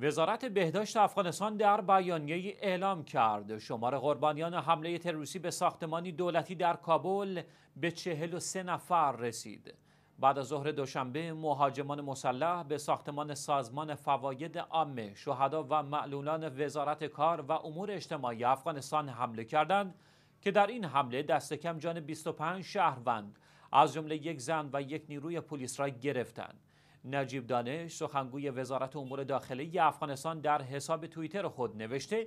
وزارت بهداشت افغانستان در بیانیه اعلام کرد شمار قربانیان حمله تروریستی به ساختمانی دولتی در کابل به 43 نفر رسید. بعد از ظهر دوشنبه مهاجمان مسلح به ساختمان سازمان فواید عامه شهدا و معلولان وزارت کار و امور اجتماعی افغانستان حمله کردند که در این حمله دست کم جان 25 شهروند از جمله یک زن و یک نیروی پلیس را گرفتند. نجیب دانش سخنگوی وزارت امور داخلی افغانستان در حساب توییتر خود نوشته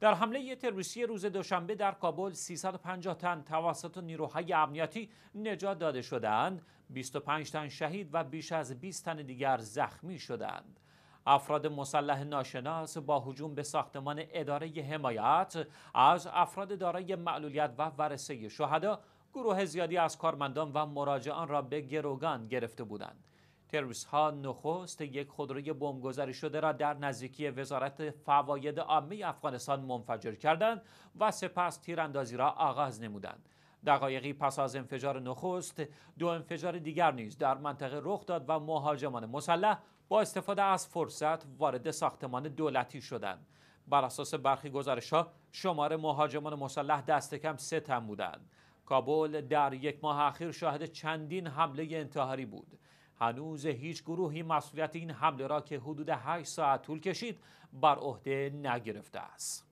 در حمله تروریستی روز دوشنبه در کابل 350 تن توسط نیروهای امنیتی نجات داده شدند 25 تن شهید و بیش از 20 تن دیگر زخمی شدند افراد مسلح ناشناس با هجوم به ساختمان اداره حمایت از افراد دارای معلولیت و ورسه شهدا گروه زیادی از کارمندان و مراجعان را به گروگان گرفته بودند تروریست ها نخست یک خودروی بمبگذاری شده را در نزدیکی وزارت فواید عامه افغانستان منفجر کردند و سپس تیراندازی را آغاز نمودند دقایقی پس از انفجار نخست دو انفجار دیگر نیز در منطقه رخ داد و مهاجمان مسلح با استفاده از فرصت وارد ساختمان دولتی شدند بر اساس برخی گزارش ها شمار مهاجمان مسلح دست کم سه تن بودند کابل در یک ماه اخیر شاهد چندین حمله انتحاری بود هنوز هیچ گروهی مسئولیت این حمله را که حدود 8 ساعت طول کشید بر عهده نگرفته است